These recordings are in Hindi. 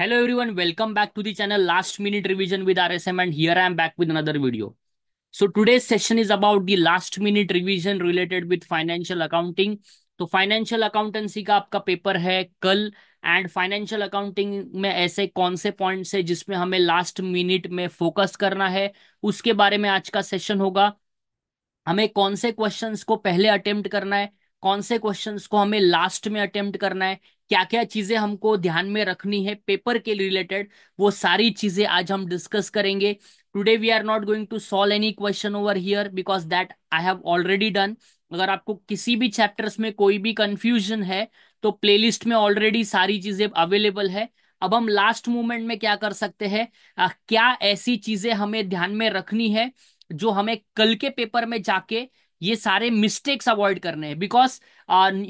Hello everyone welcome back to the channel last minute revision with RSM and here I am back with another video so today session is about the last minute revision related with financial accounting तो फाइनेंशियल अकाउंटेंसी का आपका पेपर है कल एंड फाइनेंशियल अकाउंटिंग में ऐसे कौन से पॉइंट है जिसमें हमें लास्ट मिनिट में फोकस करना है उसके बारे में आज का सेशन होगा हमें कौन से क्वेश्चन को पहले अटेम्प्ट करना है कौन से क्वेश्चंस को हमें लास्ट में अटेम्प्ट करना है क्या क्या चीजें हमको ध्यान में रखनी है पेपर के रिलेटेड वो सारी चीजें आज हम डिस्कस करेंगे today we are not going to solve any question over here because that I have already done अगर आपको किसी भी चैप्टर्स में कोई भी कंफ्यूजन है तो प्लेलिस्ट में ऑलरेडी सारी चीजें अवेलेबल है अब हम लास्ट मोमेंट में क्या कर सकते हैं क्या ऐसी चीजें हमें ध्यान में रखनी है जो हमें कल के पेपर में जाके ये सारे मिस्टेक्स अवॉइड करने हैं बिकॉज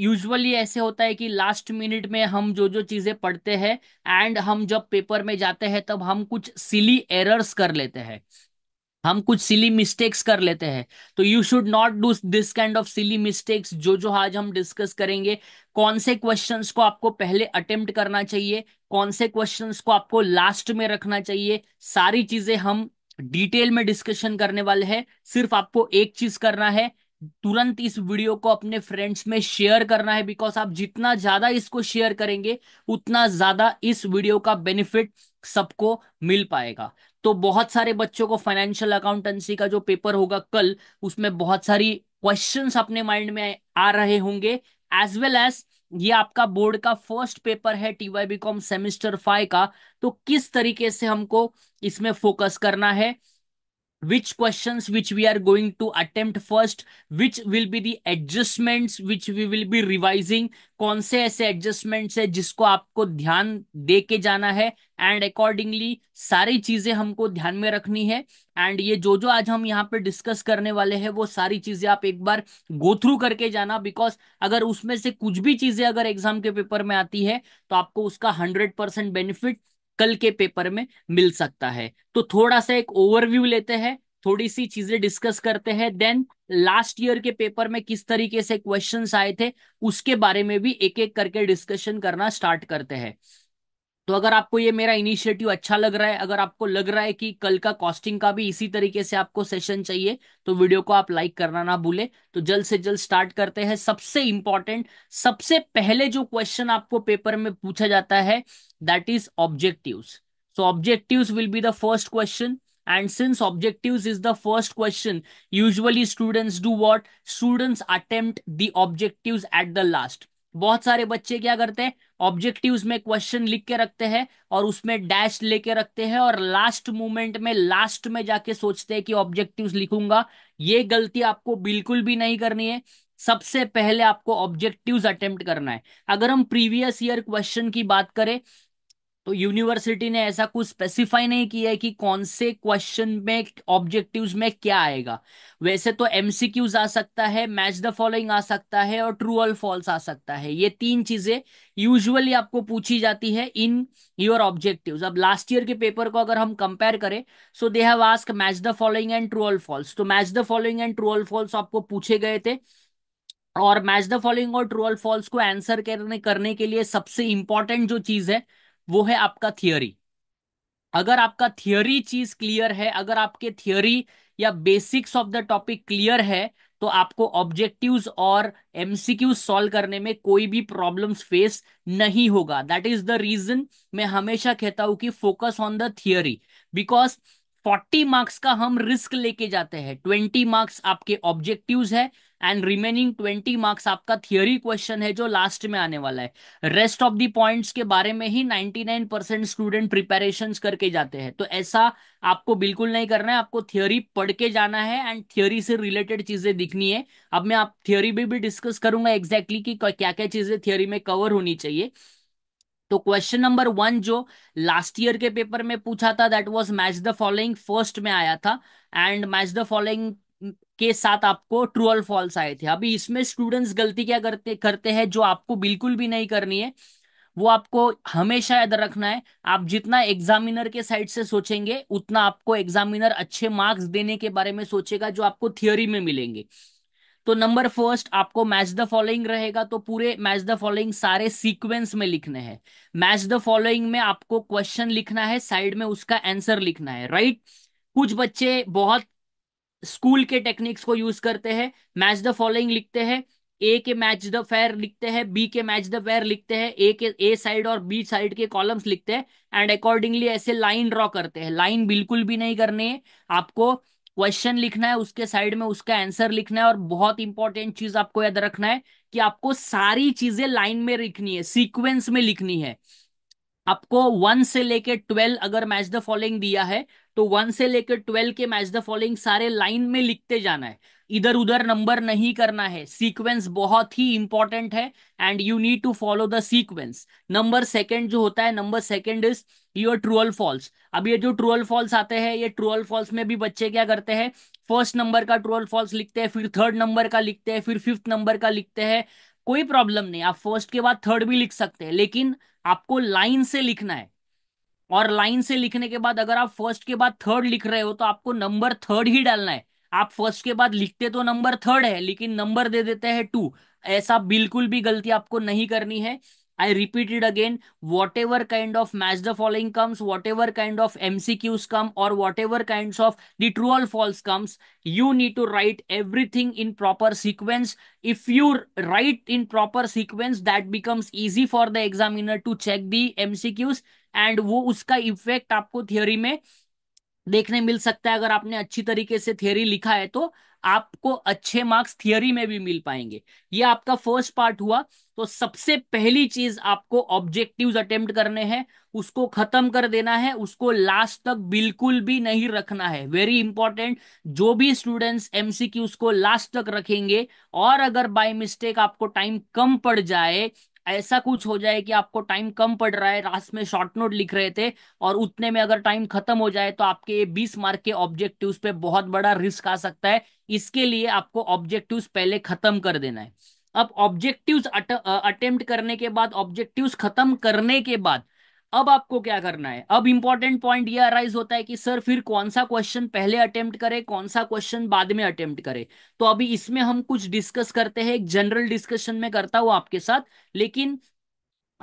यूजुअली uh, ऐसे होता है कि लास्ट मिनट में हम जो जो चीज़ें पढ़ते हैं एंड हम जब पेपर में जाते हैं तब हम कुछ सिली एरर्स कर लेते हैं हम कुछ सिली मिस्टेक्स कर लेते हैं तो you should not do this kind of silly mistakes जो जो आज हम डिस्कस करेंगे कौन से क्वेश्चंस को आपको पहले अटेम्प्ट करना चाहिए कौन से क्वेश्चंस को आपको लास्ट में रखना चाहिए सारी चीजें हम डिटेल में डिस्कशन करने वाले हैं सिर्फ आपको एक चीज करना है तुरंत इस वीडियो को अपने फ्रेंड्स में शेयर करना है बिकॉज आप जितना ज्यादा इसको शेयर करेंगे उतना ज्यादा इस वीडियो का बेनिफिट सबको मिल पाएगा तो बहुत सारे बच्चों को फाइनेंशियल अकाउंटेंसी का जो पेपर होगा कल उसमें बहुत सारी क्वेश्चंस अपने माइंड में आ रहे होंगे एज वेल एज ये आपका बोर्ड का फर्स्ट पेपर है टीवाई बीकॉम सेमिस्टर फाइव का तो किस तरीके से हमको इसमें फोकस करना है which questions which we are going to attempt first which will be the adjustments which we will be revising कौन से ऐसे एडजस्टमेंट्स है जिसको आपको ध्यान दे के जाना है एंड अकॉर्डिंगली सारी चीजें हमको ध्यान में रखनी है एंड ये जो जो आज हम यहाँ पे डिस्कस करने वाले हैं वो सारी चीजें आप एक बार गो थ्रू करके जाना बिकॉज अगर उसमें से कुछ भी चीजें अगर एग्जाम के पेपर में आती है तो आपको उसका हंड्रेड परसेंट बेनिफिट कल के पेपर में मिल सकता है तो थोड़ा सा एक ओवरव्यू लेते हैं थोड़ी सी चीजें डिस्कस करते हैं देन लास्ट ईयर के पेपर में किस तरीके से क्वेश्चंस आए थे उसके बारे में भी एक एक करके डिस्कशन करना स्टार्ट करते हैं तो अगर आपको ये मेरा इनिशिएटिव अच्छा लग रहा है अगर आपको लग रहा है कि कल का कॉस्टिंग का भी इसी तरीके से आपको सेशन चाहिए तो वीडियो को आप लाइक करना ना भूले तो जल्द से जल्द स्टार्ट करते हैं सबसे इंपॉर्टेंट सबसे पहले जो क्वेश्चन आपको पेपर में पूछा जाता है that is objective so objective will be the first question and since objective is the first question usually students do what students attempt objective at the last बहुत सारे बच्चे क्या करते हैं ऑब्जेक्टिव में क्वेश्चन लिख के रखते हैं और उसमें डैश लेके रखते हैं और लास्ट मोमेंट में लास्ट में जाके सोचते हैं कि ऑब्जेक्टिव लिखूंगा ये गलती आपको बिल्कुल भी नहीं करनी है सबसे पहले आपको ऑब्जेक्टिव्स अटेम्प्ट करना है अगर हम प्रीवियस ईयर क्वेश्चन की बात करें तो यूनिवर्सिटी ने ऐसा कुछ स्पेसिफाई नहीं किया है कि कौन से क्वेश्चन में ऑब्जेक्टिव्स में क्या आएगा वैसे तो एमसीक्यूज आ सकता है मैच द फॉलोइंग आ सकता है और ट्रू ऑल फॉल्स आ सकता है ये तीन चीजें यूजुअली आपको पूछी जाती है इन योर ऑब्जेक्टिव्स अब लास्ट ईयर के पेपर को अगर हम कंपेयर करें so they have ask match the following and true or false तो match the following and true or false आपको पूछे गए थे और मैच द फॉलोइंग और ट्रू ऑल फॉल्स को आंसर करने करने के लिए सबसे इंपॉर्टेंट जो चीज है वो है आपका थियोरी अगर आपका थियोरी चीज क्लियर है अगर आपके थियोरी या basics of the topic clear है तो आपको ऑब्जेक्टिव्स और एमसीक्यू सॉल्व करने में कोई भी प्रॉब्लम्स फेस नहीं होगा दैट इज द रीजन मैं हमेशा कहता हूं कि focus on the theory because 40 marks का हम रिस्क लेके जाते हैं 20 मार्क्स आपके ऑब्जेक्टिव्स है एंड रिमेनिंग ट्वेंटी मार्क्स आपका थियोरी क्वेश्चन है जो लास्ट में आने वाला है रेस्ट ऑफ दी पॉइंट्स के बारे में ही ninety nine percent student preparation करके जाते हैं तो ऐसा आपको बिल्कुल नहीं करना है आपको थियोरी पढ़ के जाना है एंड थियोरी से रिलेटेड चीजें दिखनी है अब मैं आप थियोरी भी, भी डिस्कस करूंगा एग्जैक्टली exactly की क्या क्या चीजें थियोरी में कवर होनी चाहिए तो क्वेश्चन नंबर वन जो लास्ट ईयर के पेपर में पूछा था that was match the following first में आया था एंड मैच द फॉलोइंग के साथ आपको ट्रू और फॉल्स आए थे अभी इसमें स्टूडेंट्स गलती क्या करते करते हैं जो आपको बिल्कुल भी नहीं करनी है वो आपको हमेशा याद रखना है आप जितना एग्जामिनर के साइड से सोचेंगे उतना आपको एग्जामिनर अच्छे मार्क्स देने के बारे में सोचेगा जो आपको थियोरी में मिलेंगे तो नंबर फर्स्ट आपको मैच द फॉलोइंग रहेगा तो पूरे मैच द फॉलोइंग सारे सीक्वेंस में लिखने हैं मैच द फॉलोइंग में आपको क्वेश्चन लिखना है साइड में उसका आंसर लिखना है राइट right? कुछ बच्चे बहुत स्कूल के टेक्निक्स को यूज करते हैं मैच द फॉलोइंग लिखते हैं ए के मैच द फेयर लिखते हैं बी के मैच द फेयर लिखते हैं ए के ए साइड और बी साइड के कॉलम्स लिखते हैं एंड अकॉर्डिंगली ऐसे लाइन ड्रॉ करते हैं लाइन बिल्कुल भी नहीं करनी है आपको क्वेश्चन लिखना है उसके साइड में उसका आंसर लिखना है और बहुत इंपॉर्टेंट चीज आपको याद रखना है कि आपको सारी चीजें लाइन में लिखनी है सीक्वेंस में लिखनी है आपको वन से लेके ट्वेल्व अगर मैच द फॉलोइंग दिया है तो वन से लेकर ट्वेल्व के मैच द फॉलोइंग सारे लाइन में लिखते जाना है इधर उधर नंबर नहीं करना है सीक्वेंस बहुत ही इंपॉर्टेंट है and you need to follow the sequence number second जो होता है number second is your true or false अब ये जो ट्रूअल फॉल्स आते हैं ये ट्रूअल फॉल्स में भी बच्चे क्या करते हैं फर्स्ट नंबर का ट्रूअल फॉल्स लिखते हैं फिर थर्ड नंबर का लिखते हैं फिर फिफ्थ नंबर का लिखते हैं कोई प्रॉब्लम नहीं आप फर्स्ट के बाद थर्ड भी लिख सकते हैं लेकिन आपको लाइन से लिखना है और लाइन से लिखने के बाद अगर आप फर्स्ट के बाद थर्ड लिख रहे हो तो आपको नंबर थर्ड ही डालना है आप फर्स्ट के बाद लिखते तो नंबर थर्ड है लेकिन नंबर दे देते हैं टू ऐसा बिल्कुल भी गलती आपको नहीं करनी है I repeat it again, whatever kind of match the following comes, whatever kind of MCQs come or whatever kinds of the true or false comes, you need to write everything in proper sequence. If you write in proper sequence, that becomes easy for the examiner to check the MCQs and वो उसका इफेक्ट आपको थियोरी में देखने मिल सकता है अगर आपने अच्छी तरीके से थियोरी लिखा है तो आपको अच्छे मार्क्स थियोरी में भी मिल पाएंगे ये आपका फर्स्ट पार्ट हुआ तो सबसे पहली चीज आपको ऑब्जेक्टिव्स अटेम्प्ट करने हैं उसको खत्म कर देना है उसको लास्ट तक बिल्कुल भी नहीं रखना है वेरी इंपॉर्टेंट जो भी स्टूडेंट्स एमसीक्यूज को लास्ट तक रखेंगे और अगर बाय मिस्टेक आपको टाइम कम पड़ जाए ऐसा कुछ हो जाए कि आपको टाइम कम पड़ रहा है लास्ट में शॉर्ट नोट लिख रहे थे और उतने में अगर टाइम खत्म हो जाए तो आपके ये बीस मार्क के ऑब्जेक्टिव पे बहुत बड़ा रिस्क आ सकता है इसके लिए आपको ऑब्जेक्टिव पहले खत्म कर देना है अब ऑब्जेक्टिव्स अटेम्प्ट करने के बाद ऑब्जेक्टिव्स खत्म करने के बाद अब आपको क्या करना है अब इंपॉर्टेंट पॉइंट ये अराइज होता है कि सर फिर कौन सा क्वेश्चन पहले अटेम्प्ट करे कौन सा क्वेश्चन बाद में अटेम्प्ट करे तो अभी इसमें हम कुछ डिस्कस करते हैं एक जनरल डिस्कशन में करता हूं आपके साथ लेकिन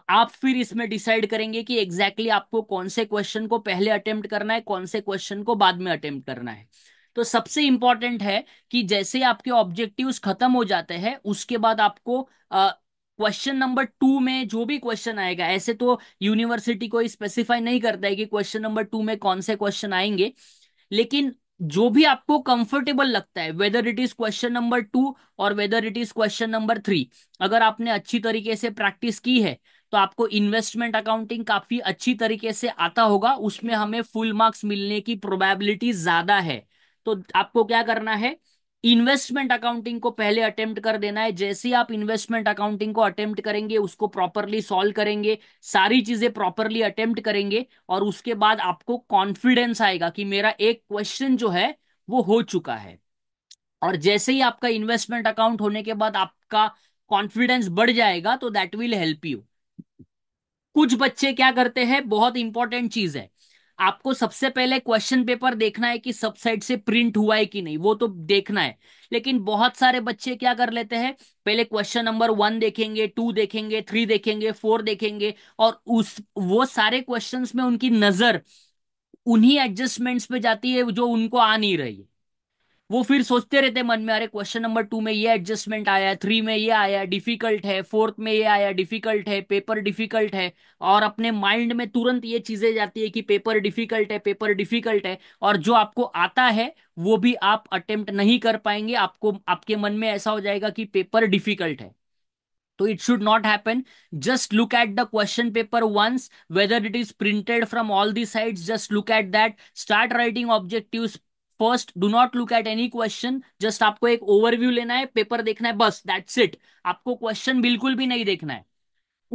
आप फिर इसमें डिसाइड करेंगे कि एग्जैक्टली exactly आपको कौन से क्वेश्चन को पहले अटेम्प्ट करना है कौन से क्वेश्चन को बाद में अटेम्प्ट करना है तो सबसे इंपॉर्टेंट है कि जैसे आपके ऑब्जेक्टिव्स खत्म हो जाते हैं उसके बाद आपको क्वेश्चन नंबर टू में जो भी क्वेश्चन आएगा ऐसे तो यूनिवर्सिटी को स्पेसिफाई नहीं करता है कि क्वेश्चन नंबर टू में कौन से क्वेश्चन आएंगे लेकिन जो भी आपको कंफर्टेबल लगता है whether it is question number two और whether it is question number three अगर आपने अच्छी तरीके से प्रैक्टिस की है तो आपको इन्वेस्टमेंट अकाउंटिंग काफी अच्छी तरीके से आता होगा उसमें हमें फुल मार्क्स मिलने की प्रोबेबिलिटी ज्यादा है तो आपको क्या करना है इन्वेस्टमेंट अकाउंटिंग को पहले अटेम्प्ट कर देना है जैसे आप इन्वेस्टमेंट अकाउंटिंग को अटेम्प्ट करेंगे उसको प्रॉपरली सॉल्व करेंगे सारी चीजें प्रॉपरली अटेम्प्ट करेंगे और उसके बाद आपको कॉन्फिडेंस आएगा कि मेरा एक क्वेश्चन जो है वो हो चुका है और जैसे ही आपका इन्वेस्टमेंट अकाउंट होने के बाद आपका कॉन्फिडेंस बढ़ जाएगा तो दैट विल हेल्प यू कुछ बच्चे क्या करते हैं बहुत इंपॉर्टेंट चीज है आपको सबसे पहले क्वेश्चन पेपर देखना है कि सब साइड से प्रिंट हुआ है कि नहीं वो तो देखना है लेकिन बहुत सारे बच्चे क्या कर लेते हैं पहले क्वेश्चन नंबर वन देखेंगे टू देखेंगे थ्री देखेंगे फोर देखेंगे और उस वो सारे क्वेश्चन में उनकी नजर उन्हीं एडजस्टमेंट्स पे जाती है जो उनको आ नहीं रही है वो फिर सोचते रहते मन में अरे क्वेश्चन नंबर टू में ये एडजस्टमेंट आया है थ्री में ये आया डिफिकल्ट है फोर्थ में ये आया डिफिकल्ट है पेपर डिफिकल्ट है और अपने माइंड में तुरंत ये चीजें जाती है कि पेपर डिफिकल्ट है पेपर डिफिकल्ट है और जो आपको आता है वो भी आप अटेम्प्ट नहीं कर पाएंगे आपको आपके मन में ऐसा हो जाएगा कि पेपर डिफिकल्ट है तो it should not happen just look at the question paper once whether it is printed from all the side just look at that start writing objective first do not look at any question just आपको एक ओवरव्यू लेना है पेपर देखना है बस दैट्स इट आपको क्वेश्चन बिल्कुल भी नहीं देखना है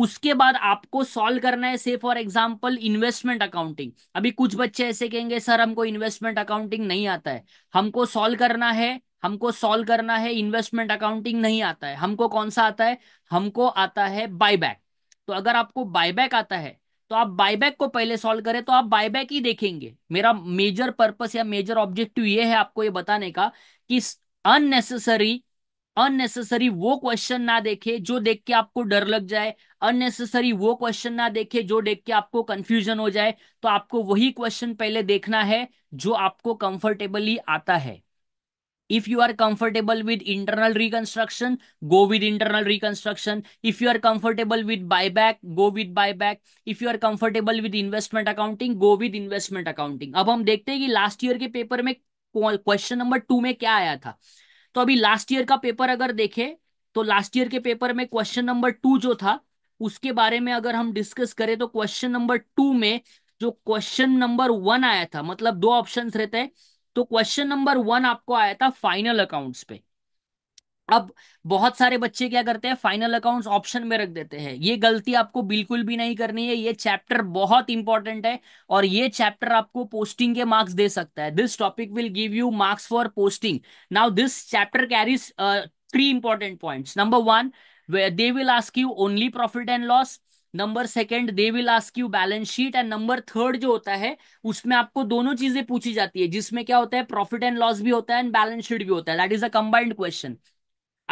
उसके बाद आपको सॉल्व करना है से फॉर एग्जाम्पल इन्वेस्टमेंट अकाउंटिंग अभी कुछ बच्चे ऐसे कहेंगे सर हमको इन्वेस्टमेंट अकाउंटिंग नहीं आता है हमको सॉल्व करना है हमको सॉल्व करना है इन्वेस्टमेंट अकाउंटिंग नहीं आता है हमको कौन सा आता है हमको आता है बाय तो अगर आपको बाय आता है तो आप बायबैक को पहले सॉल्व करें तो आप बायबैक ही देखेंगे मेरा मेजर पर्पस या मेजर ऑब्जेक्टिव ये है आपको ये बताने का कि अननेसेसरी अननेसेसरी वो क्वेश्चन ना देखे जो देख के आपको डर लग जाए अननेसेसरी वो क्वेश्चन ना देखे जो देख के आपको कंफ्यूजन हो जाए तो आपको वही क्वेश्चन पहले देखना है जो आपको कंफर्टेबली आता है if you are comfortable with internal reconstruction go with internal reconstruction if you are comfortable with buyback go with buyback if you are comfortable with investment accounting go with investment accounting अब हम देखते हैं कि last year के paper में question number टू में क्या आया था तो अभी last year का paper अगर देखें तो last year के paper में question number टू जो था उसके बारे में अगर हम discuss करें तो question number टू में जो क्वेश्चन नंबर वन आया था मतलब दो ऑप्शन रहते हैं तो क्वेश्चन नंबर वन आपको आया था फाइनल अकाउंट्स पे अब बहुत सारे बच्चे क्या करते हैं फाइनल अकाउंट्स ऑप्शन में रख देते हैं ये गलती आपको बिल्कुल भी नहीं करनी है ये चैप्टर बहुत इंपॉर्टेंट है और ये चैप्टर आपको पोस्टिंग के मार्क्स दे सकता है this topic will give you marks for posting now this chapter carries three important point number one they will ask you only profit and loss number second they will ask you balance sheet and number third जो होता है उसमें आपको दोनों चीजें पूछी जाती है जिसमें क्या होता है प्रॉफिट एंड लॉस भी होता है एंड बैलेंस शीट भी होता है that is a combined question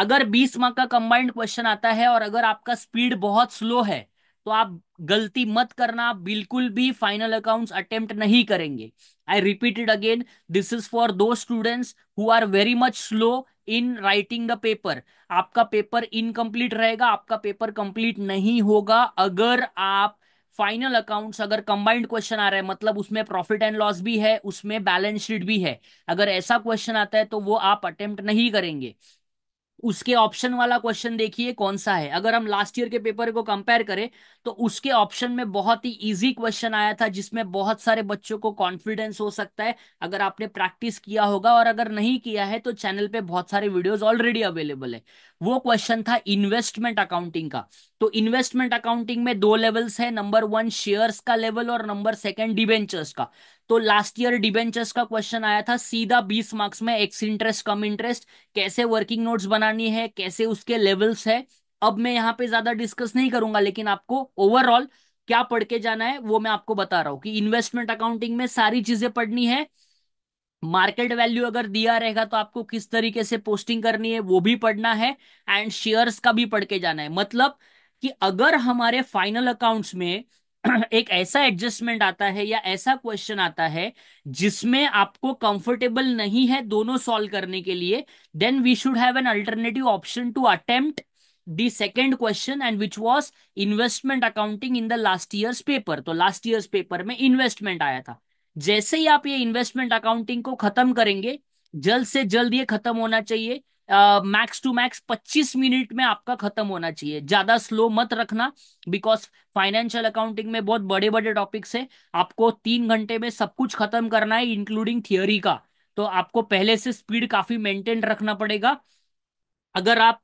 अगर बीस मार्क का कंबाइंड क्वेश्चन आता है और अगर आपका स्पीड बहुत स्लो है तो आप गलती मत करना बिल्कुल भी फाइनल अकाउंट्स अटेम्प्ट नहीं करेंगे I repeat it again this is for those students who are very much slow in writing the paper आपका पेपर इनकम्प्लीट रहेगा आपका पेपर कंप्लीट नहीं होगा अगर आप फाइनल अकाउंट्स अगर कंबाइंड क्वेश्चन आ रहा है मतलब उसमें प्रॉफिट एंड लॉस भी है उसमें बैलेंस शीट भी है अगर ऐसा क्वेश्चन आता है तो वो आप अटेम्प्ट नहीं करेंगे उसके ऑप्शन वाला क्वेश्चन देखिए कौन सा है अगर हम लास्ट ईयर के पेपर को कंपेयर करें तो उसके ऑप्शन में बहुत ही इजी क्वेश्चन आया था जिसमें बहुत सारे बच्चों को कॉन्फिडेंस हो सकता है अगर आपने प्रैक्टिस किया होगा और अगर नहीं किया है तो चैनल पे बहुत सारे वीडियोस ऑलरेडी अवेलेबल है वो क्वेश्चन था इन्वेस्टमेंट अकाउंटिंग का तो इन्वेस्टमेंट अकाउंटिंग में दो लेवल्स है नंबर वन शेयर्स का लेवल और नंबर सेकेंड डिवेंचर्स का तो लास्ट ईयर डिबेंचर्स का क्वेश्चन आया था सीधा बीस मार्क्स में एक्स इंटरेस्ट कम इंटरेस्ट कैसे वर्किंग नोट्स बनानी है कैसे उसके लेवल्स है अब मैं यहाँ पे ज्यादा डिस्कस नहीं करूंगा लेकिन आपको ओवरऑल क्या पढ़ के जाना है वो मैं आपको बता रहा हूँ कि इन्वेस्टमेंट अकाउंटिंग में सारी चीजें पढ़नी है मार्केट वैल्यू अगर दिया रहेगा तो आपको किस तरीके से पोस्टिंग करनी है वो भी पढ़ना है एंड शेयर्स का भी पढ़ के जाना है मतलब कि अगर हमारे फाइनल अकाउंट्स में एक ऐसा एडजस्टमेंट आता है या ऐसा क्वेश्चन आता है जिसमें आपको कंफर्टेबल नहीं है दोनों सॉल्व करने के लिए then we should have an alternative option to attempt the second question and which was investment accounting in the last year's paper तो लास्ट ईयर्स पेपर में इन्वेस्टमेंट आया था जैसे ही आप ये इन्वेस्टमेंट अकाउंटिंग को खत्म करेंगे जल्द से जल्द ये खत्म होना चाहिए मैक्स टू मैक्स 25 मिनट में आपका खत्म होना चाहिए ज्यादा स्लो मत रखना बिकॉज फाइनेंशियल अकाउंटिंग में बहुत बड़े बड़े टॉपिक्स है आपको तीन घंटे में सब कुछ खत्म करना है इंक्लूडिंग थियोरी का तो आपको पहले से स्पीड काफी मेंटेन रखना पड़ेगा अगर आप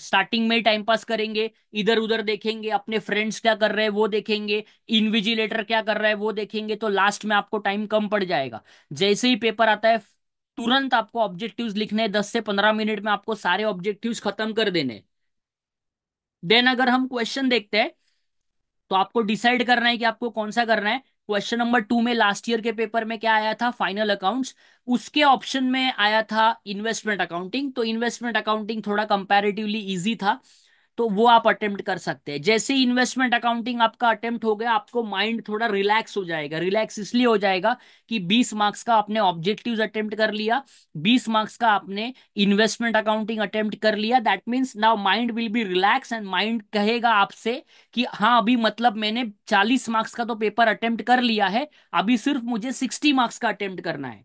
स्टार्टिंग में टाइम पास करेंगे इधर उधर देखेंगे अपने फ्रेंड्स क्या कर रहे हैं वो देखेंगे इनविजिलेटर क्या कर रहा है वो देखेंगे तो लास्ट में आपको टाइम कम पड़ जाएगा जैसे ही पेपर आता है तुरंत आपको ऑब्जेक्टिव्स लिखने दस से पंद्रह मिनट में आपको सारे ऑब्जेक्टिव्स खत्म कर देने देन अगर हम क्वेश्चन देखते हैं तो आपको डिसाइड करना है कि आपको कौन सा करना है क्वेश्चन नंबर टू में लास्ट ईयर के पेपर में क्या आया था फाइनल अकाउंट्स उसके ऑप्शन में आया था इन्वेस्टमेंट अकाउंटिंग तो इन्वेस्टमेंट अकाउंटिंग थोड़ा कंपैरेटिवली इजी था तो वो आप अटेम्प्ट कर सकते हैं जैसे ही इन्वेस्टमेंट अकाउंटिंग आपका अटेम्प्ट हो गया आपको माइंड थोड़ा रिलैक्स हो जाएगा रिलैक्स इसलिए हो जाएगा कि 20 मार्क्स का आपने ऑब्जेक्टिव अटेम्प्ट कर लिया 20 मार्क्स का आपने इन्वेस्टमेंट अकाउंटिंग अटेम्प्ट कर लिया that means now mind will be relax and mind कहेगा आपसे कि हाँ अभी मतलब मैंने चालीस मार्क्स का तो पेपर अटेम्प्ट कर लिया है अभी सिर्फ मुझे सिक्सटी मार्क्स का अटेम्प्ट करना है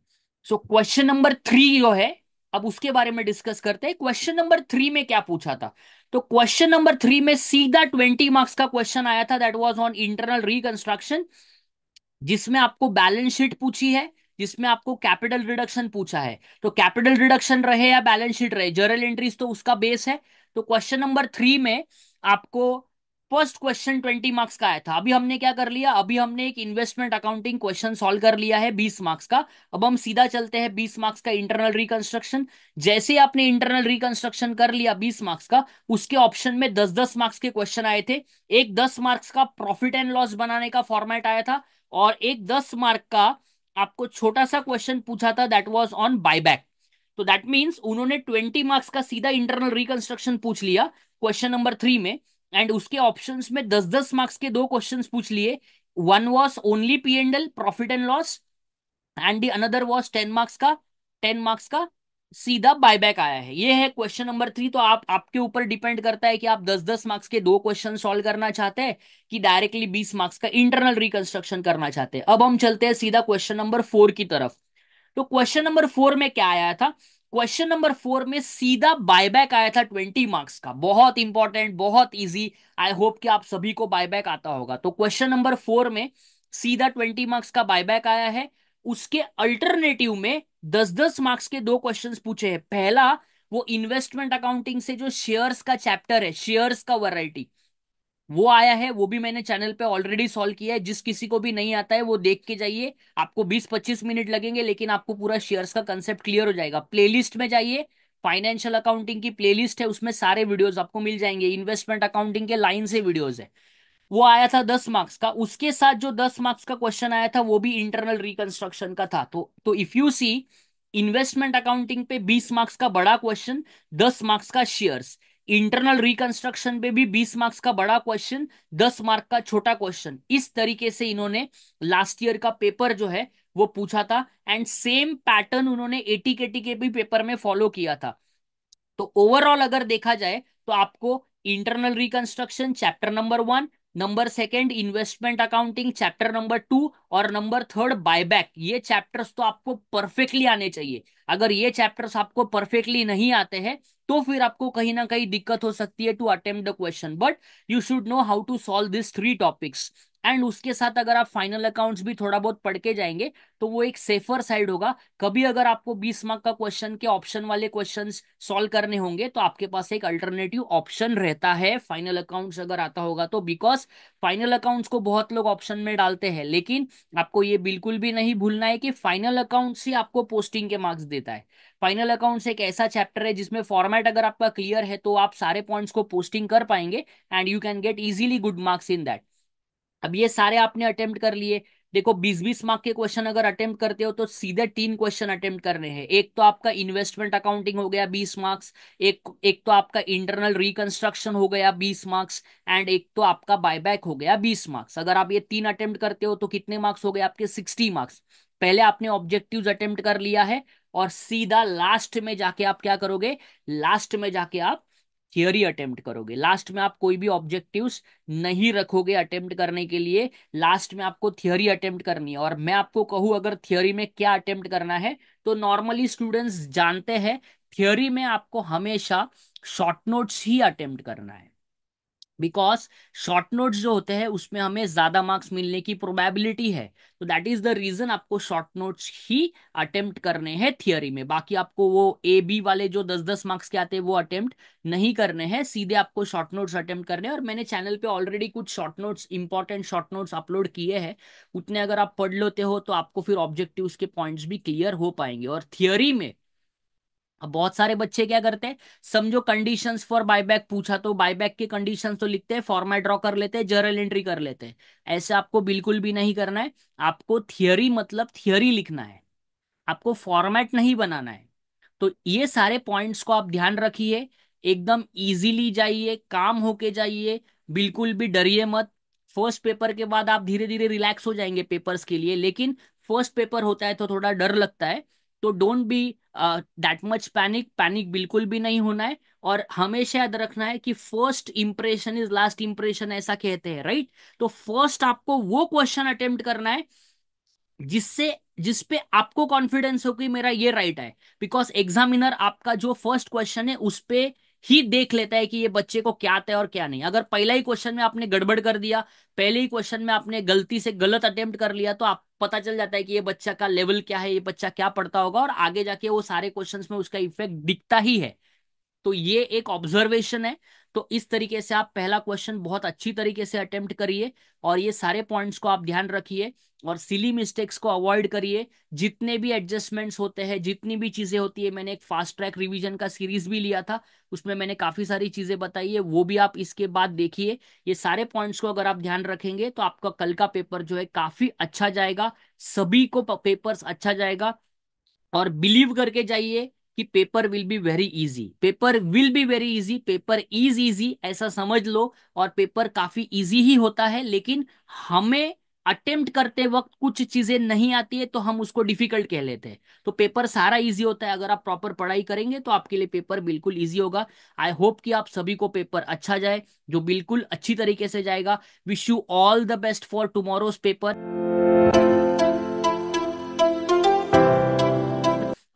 सो क्वेश्चन नंबर थ्री जो है अब उसके बारे में डिस्कस करते हैं क्वेश्चन नंबर थ्री में क्या पूछा था तो क्वेश्चन नंबर थ्री में सीधा ट्वेंटी मार्क्स का क्वेश्चन आया था that was on internal reconstruction जिसमें आपको बैलेंस शीट पूछी है जिसमें आपको कैपिटल रिडक्शन पूछा है तो कैपिटल रिडक्शन रहे या बैलेंस शीट रहे जर्नल एंट्रीज तो उसका बेस है तो क्वेश्चन नंबर थ्री में आपको फर्स्ट क्वेश्चन ट्वेंटी मार्क्स का आया था अभी हमने क्या कर लिया अभी हमने एक इन्वेस्टमेंट अकाउंटिंग क्वेश्चन सॉल्व कर लिया है बीस मार्क्स का अब हम सीधा चलते हैं बीस मार्क्स का इंटरनल रिकंस्ट्रक्शन जैसे आपने इंटरनल रिकंस्ट्रक्शन कर लिया बीस मार्क्स का उसके ऑप्शन में दस दस मार्क्स के क्वेश्चन आए थे एक दस मार्क्स का प्रॉफिट एंड लॉस बनाने का फॉर्मेट आया था और एक दस मार्क का आपको छोटा सा क्वेश्चन पूछा था दैट वॉज ऑन बायबैक तो दैट मीन्स उन्होंने ट्वेंटी मार्क्स का सीधा इंटरनल रिकंस्ट्रक्शन पूछ लिया क्वेश्चन नंबर थ्री में एंड उसके ऑप्शन में दस दस मार्क्स के दो क्वेश्चन पूछ लिए one was only P and L profit and loss and another was ten marks का टेन मार्क्स का सीधा बायबैक आया है ये है क्वेश्चन नंबर थ्री तो आप आपके ऊपर डिपेंड करता है कि आप दस दस मार्क्स के दो क्वेश्चन सॉल्व करना चाहते हैं कि डायरेक्टली बीस मार्क्स का इंटरनल रिकंस्ट्रक्शन करना चाहते हैं अब हम चलते हैं सीधा क्वेश्चन नंबर फोर की तरफ तो क्वेश्चन नंबर फोर में क्या आया था क्वेश्चन नंबर फोर में सीधा बायबैक आया था ट्वेंटी मार्क्स का बहुत इंपॉर्टेंट बहुत इजी आई होप कि आप सभी को बायबैक आता होगा तो क्वेश्चन नंबर फोर में सीधा ट्वेंटी मार्क्स का बायबैक आया है उसके अल्टरनेटिव में दस दस मार्क्स के दो क्वेश्चन पूछे हैं पहला वो इन्वेस्टमेंट अकाउंटिंग से जो शेयर्स का चैप्टर है शेयर्स का वराइटी वो आया है वो भी मैंने चैनल पे ऑलरेडी सॉल्व किया है जिस किसी को भी नहीं आता है वो देख के जाइए आपको 20-25 मिनट लगेंगे लेकिन आपको पूरा शेयर्स का कंसेप्ट क्लियर हो जाएगा प्लेलिस्ट में जाइए फाइनेंशियल अकाउंटिंग की प्लेलिस्ट है उसमें सारे वीडियोस आपको मिल जाएंगे इन्वेस्टमेंट अकाउंटिंग के लाइन से वीडियोज है वो आया था दस मार्क्स का उसके साथ जो दस मार्क्स का क्वेश्चन आया था वो भी इंटरनल रिकंस्ट्रक्शन का था तो तो if you see investment accounting पे बीस मार्क्स का बड़ा क्वेश्चन दस मार्क्स का शेयर्स इंटरनल रिकंस्ट्रक्शन पे भी 20 मार्क्स का बड़ा क्वेश्चन 10 मार्क का छोटा क्वेश्चन इस तरीके से इन्होंने लास्ट ईयर का पेपर जो है वो पूछा था एंड सेम पैटर्न उन्होंने एटी के टी के भी पेपर में फॉलो किया था तो ओवरऑल अगर देखा जाए तो आपको internal reconstruction chapter number one number second investment accounting chapter number two और नंबर थर्ड बायबैक ये चैप्टर्स तो आपको परफेक्टली आने चाहिए अगर ये चैप्टर्स आपको परफेक्टली नहीं आते हैं तो फिर आपको कहीं ना कहीं दिक्कत हो सकती है to attempt the question but you should know how to solve this three topics and उसके साथ अगर आप फाइनल अकाउंट्स भी थोड़ा बहुत पढ़ के जाएंगे तो वो एक सेफर साइड होगा कभी अगर आपको 20 मार्क का क्वेश्चन के ऑप्शन वाले क्वेश्चंस सॉल्व करने होंगे तो आपके पास एक अल्टरनेटिव ऑप्शन रहता है फाइनल अकाउंट्स अगर आता होगा तो बिकॉज फाइनल अकाउंट्स को बहुत लोग ऑप्शन में डालते हैं लेकिन आपको ये बिल्कुल भी नहीं भूलना है कि फाइनल अकाउंट्स ही आपको पोस्टिंग के मार्क्स देता है फाइनल अकाउंट्स एक ऐसा चैप्टर है जिसमें फॉर्मेट अगर आपका क्लियर है तो आप सारे पॉइंट्स को पोस्टिंग कर पाएंगे and you can get easily good marks in that अब ये सारे आपने अटेम्प्ट कर लिए देखो बीस बीस मार्क के क्वेश्चन अगर अटेम्प्ट करते हो तो सीधे तीन क्वेश्चन अटेम्प्ट करने हैं एक तो आपका इन्वेस्टमेंट अकाउंटिंग हो गया बीस मार्क्स एक एक तो आपका इंटरनल रिकंस्ट्रक्शन हो गया बीस मार्क्स एंड एक तो आपका बायबैक हो गया बीस मार्क्स अगर आप ये तीन अटेम्प्ट करते हो तो कितने मार्क्स हो गए आपके सिक्सटी मार्क्स पहले आपने ऑब्जेक्टिव अटेम्प्ट कर लिया है और सीधा लास्ट में जाके आप क्या करोगे लास्ट में जाके आप थियोरी अटेम्प्ट करोगे लास्ट में आप कोई भी ऑब्जेक्टिव्स नहीं रखोगे अटेम्प्ट करने के लिए लास्ट में आपको थियोरी अटेम्प्ट करनी है और मैं आपको कहूँ अगर थियोरी में क्या अटेम्प्ट करना है तो नॉर्मली स्टूडेंट्स जानते हैं थियोरी में आपको हमेशा शॉर्ट नोट्स ही अटेम्प्ट करना है बिकॉज शॉर्ट नोट्स जो होते हैं उसमें हमें ज्यादा मार्क्स मिलने की प्रोबेबिलिटी है तो दैट इज द रीजन आपको शॉर्ट नोट्स ही अटेम्प्ट करने हैं थियोरी में बाकी आपको वो ए बी वाले जो दस दस मार्क्स के आते हैं वो अटेम्प्ट नहीं करने हैं सीधे आपको शॉर्ट नोट्स अटेम्प्ट करने हैं और मैंने चैनल पे ऑलरेडी कुछ short notes important short notes upload किए हैं उतने अगर आप पढ़ लेते हो तो आपको फिर ऑब्जेक्टिव के पॉइंट्स भी क्लियर हो पाएंगे और थियोरी में अब बहुत सारे बच्चे क्या करते हैं समझो कंडीशंस फॉर बायबैक पूछा तो बायबैक के कंडीशंस तो लिखते हैं फॉर्मेट ड्रॉ कर लेते हैं जर्नल एंट्री कर लेते हैं ऐसे आपको बिल्कुल भी नहीं करना है आपको थियोरी मतलब थियोरी लिखना है आपको फॉर्मेट नहीं बनाना है तो ये सारे पॉइंट्स को आप ध्यान रखिए एकदम इजीली जाइए काम होके जाइए बिल्कुल भी डरिए मत फर्स्ट पेपर के बाद आप धीरे धीरे रिलैक्स हो जाएंगे पेपर्स के लिए लेकिन फर्स्ट पेपर होता है तो थोड़ा डर लगता है तो don't be that much panic panic बिल्कुल भी नहीं होना है और हमेशा याद रखना है कि first impression is last impression ऐसा कहते हैं राइट तो फर्स्ट आपको वो क्वेश्चन अटेम्प्ट करना है जिससे जिसपे आपको कॉन्फिडेंस हो कि मेरा ये राइट है बिकॉज एग्जामिनर आपका जो फर्स्ट क्वेश्चन है उस पे ही देख लेता है कि ये बच्चे को क्या आता है और क्या नहीं अगर पहला ही क्वेश्चन में आपने गड़बड़ कर दिया पहले ही क्वेश्चन में आपने गलती से गलत अटेम्प्ट कर लिया तो आप पता चल जाता है कि ये बच्चा का लेवल क्या है ये बच्चा क्या पढ़ता होगा और आगे जाके वो सारे क्वेश्चन में उसका इफेक्ट दिखता ही है तो ये एक ऑब्जर्वेशन है तो इस तरीके से आप पहला क्वेश्चन बहुत अच्छी तरीके से अटेम्प्ट करिए और ये सारे पॉइंट्स को आप ध्यान रखिए और सिली मिस्टेक्स को अवॉइड करिए जितने भी एडजस्टमेंट्स होते हैं जितनी भी चीज़ें होती है मैंने एक फास्ट ट्रैक रिवीजन का सीरीज भी लिया था उसमें मैंने काफ़ी सारी चीज़ें बताई है वो भी आप इसके बाद देखिए ये सारे पॉइंट्स को अगर आप ध्यान रखेंगे तो आपका कल का पेपर जो है काफ़ी अच्छा जाएगा सभी को पेपर अच्छा जाएगा और बिलीव करके जाइए कि paper will be very easy paper will be very easy paper is easy ऐसा समझ लो और पेपर काफी इजी ही होता है लेकिन हमें अटेम्प्ट करते वक्त कुछ चीजें नहीं आती है तो हम उसको डिफिकल्ट कह लेते हैं तो पेपर सारा इजी होता है अगर आप प्रॉपर पढ़ाई करेंगे तो आपके लिए पेपर बिल्कुल इजी होगा आई होप कि आप सभी को पेपर अच्छा जाए जो बिल्कुल अच्छी तरीके से जाएगा wish you all the best for tomorrow's paper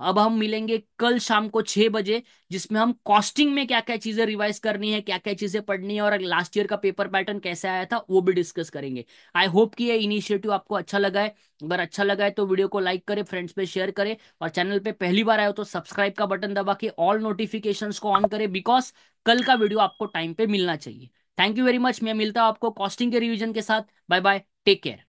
अब हम मिलेंगे कल शाम को छह बजे जिसमें हम कॉस्टिंग में क्या क्या चीजें रिवाइज करनी है क्या क्या चीजें पढ़नी है और लास्ट ईयर का पेपर पैटर्न कैसे आया था वो भी डिस्कस करेंगे आई होप कि ये इनिशिएटिव आपको अच्छा लगा है अगर अच्छा लगा है तो वीडियो को लाइक करें फ्रेंड्स पे शेयर करें और चैनल पे पहली बार आए हो तो सब्सक्राइब का बटन दबा के ऑल नोटिफिकेशन को ऑन करें बिकॉज कल का वीडियो आपको टाइम पे मिलना चाहिए थैंक यू वेरी मच मैं मिलता हूँ आपको कॉस्टिंग के रिविजन के साथ बाय बाय टेक केयर